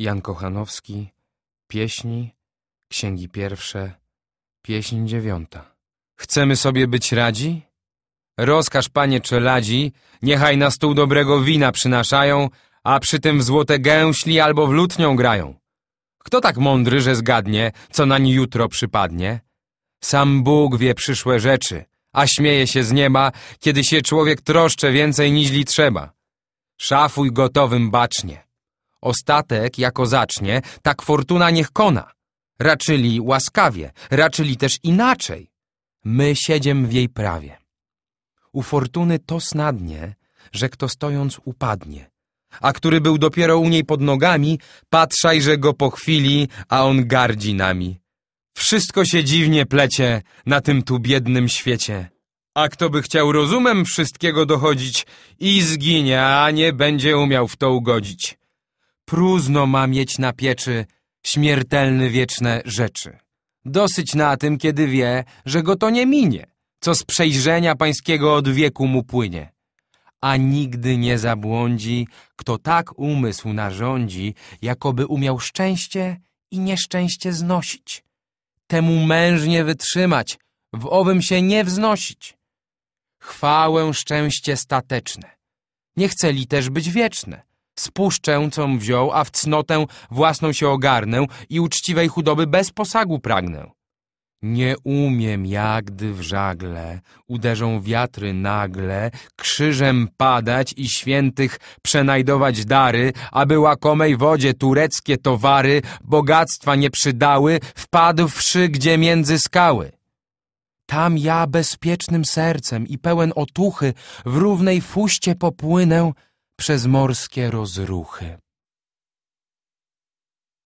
Jan Kochanowski, pieśni, księgi pierwsze, pieśń dziewiąta. Chcemy sobie być radzi? Rozkaż, panie czeladzi, niechaj na stół dobrego wina przynaszają, a przy tym w złote gęśli albo w lutnią grają. Kto tak mądry, że zgadnie, co nań jutro przypadnie? Sam Bóg wie przyszłe rzeczy, a śmieje się z nieba, kiedy się człowiek troszcze więcej niźli trzeba. Szafuj gotowym bacznie. Ostatek jako zacznie, tak fortuna niech kona. Raczyli łaskawie, raczyli też inaczej. My siedziem w jej prawie. U fortuny to snadnie, że kto stojąc upadnie, a który był dopiero u niej pod nogami, patrzaj, że go po chwili, a on gardzi nami. Wszystko się dziwnie plecie na tym tu biednym świecie. A kto by chciał rozumem wszystkiego dochodzić i zginie, a nie będzie umiał w to ugodzić próżno ma mieć na pieczy śmiertelny wieczne rzeczy. Dosyć na tym, kiedy wie, że go to nie minie, co z przejrzenia pańskiego od wieku mu płynie. A nigdy nie zabłądzi, kto tak umysł narządzi, jakoby umiał szczęście i nieszczęście znosić. Temu mężnie wytrzymać, w owym się nie wznosić. Chwałę szczęście stateczne. Nie chceli też być wieczne spuszczę, com wziął, a w cnotę własną się ogarnę i uczciwej chudoby bez posagu pragnę. Nie umiem, jak gdy w żagle uderzą wiatry nagle, krzyżem padać i świętych przenajdować dary, aby łakomej wodzie tureckie towary bogactwa nie przydały, wpadłszy gdzie między skały. Tam ja bezpiecznym sercem i pełen otuchy w równej fuście popłynę, przez morskie rozruchy.